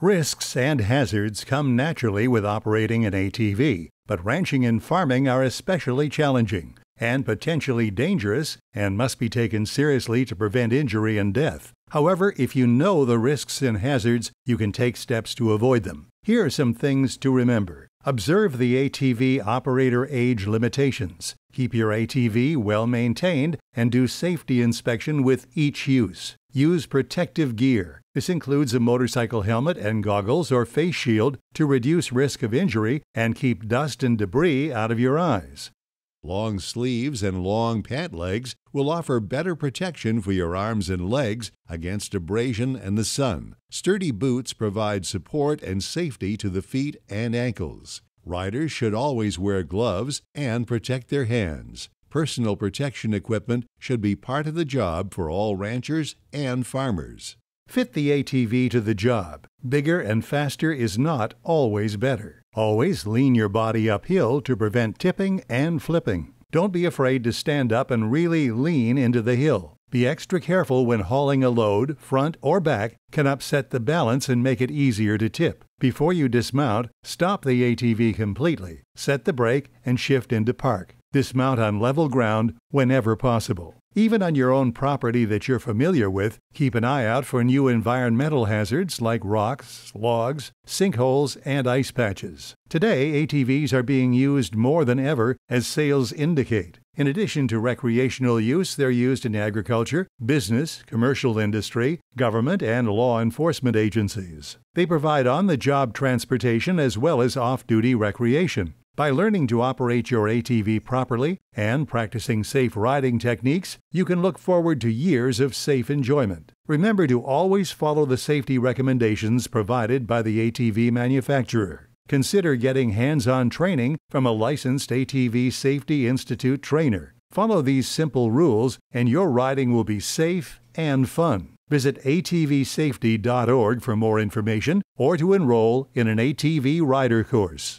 Risks and hazards come naturally with operating an ATV, but ranching and farming are especially challenging and potentially dangerous and must be taken seriously to prevent injury and death. However, if you know the risks and hazards, you can take steps to avoid them. Here are some things to remember. Observe the ATV operator age limitations. Keep your ATV well maintained and do safety inspection with each use. Use protective gear. This includes a motorcycle helmet and goggles or face shield to reduce risk of injury and keep dust and debris out of your eyes. Long sleeves and long pant legs will offer better protection for your arms and legs against abrasion and the sun. Sturdy boots provide support and safety to the feet and ankles. Riders should always wear gloves and protect their hands. Personal protection equipment should be part of the job for all ranchers and farmers. Fit the ATV to the job. Bigger and faster is not always better. Always lean your body uphill to prevent tipping and flipping. Don't be afraid to stand up and really lean into the hill. Be extra careful when hauling a load, front or back, can upset the balance and make it easier to tip. Before you dismount, stop the ATV completely, set the brake, and shift into park. Dismount on level ground whenever possible. Even on your own property that you're familiar with, keep an eye out for new environmental hazards like rocks, logs, sinkholes, and ice patches. Today, ATVs are being used more than ever, as sales indicate. In addition to recreational use, they're used in agriculture, business, commercial industry, government, and law enforcement agencies. They provide on the job transportation as well as off duty recreation. By learning to operate your ATV properly and practicing safe riding techniques, you can look forward to years of safe enjoyment. Remember to always follow the safety recommendations provided by the ATV manufacturer. Consider getting hands on training from a licensed ATV Safety Institute trainer. Follow these simple rules, and your riding will be safe and fun. Visit atvsafety.org for more information or to enroll in an ATV rider course.